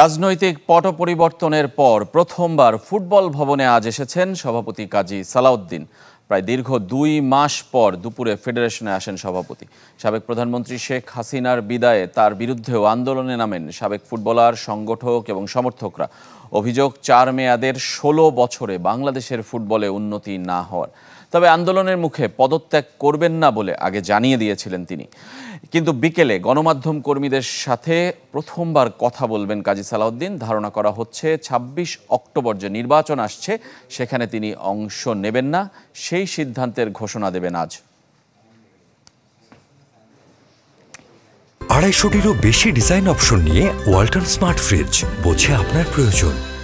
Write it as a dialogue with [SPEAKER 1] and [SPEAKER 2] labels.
[SPEAKER 1] রাজনৈতিক পট পরিবর্তনের পর প্রথমবার ফুটবল ভবনে আজ এসেছেন সভাপতি কাজী সালাউদ্দিন প্রায় দীর্ঘ দুই মাস পর দুপুরে ফেডারেশনে আসেন সভাপতি সাবেক প্রধানমন্ত্রী শেখ হাসিনার বিদায়ে তার বিরুদ্ধেও আন্দোলনে নামেন সাবেক ফুটবলার সংগঠক এবং সমর্থকরা অভিযোগ চার মেয়াদের ষোলো বছরে বাংলাদেশের ফুটবলে উন্নতি না হওয়ার তবে আন্দোলনের মুখে পদত্যাগ করবেন না বলে আগে জানিয়ে দিয়েছিলেন তিনি কিন্তু বিকেলে গণমাধ্যম কর্মীদের সাথে প্রথমবার কথা বলবেন কাজী সালাউদ্দিন ধারণা করা হচ্ছে ২৬ অক্টোবর যে নির্বাচন আসছে সেখানে তিনি অংশ নেবেন না সেই সেই সিদ্ধান্তের ঘোষণা দেবেন আজ
[SPEAKER 2] আড়াইশোটিরও বেশি ডিজাইন অপশন নিয়ে ওয়াল্টন স্মার্ট ফ্রিজ বোঝে আপনার প্রয়োজন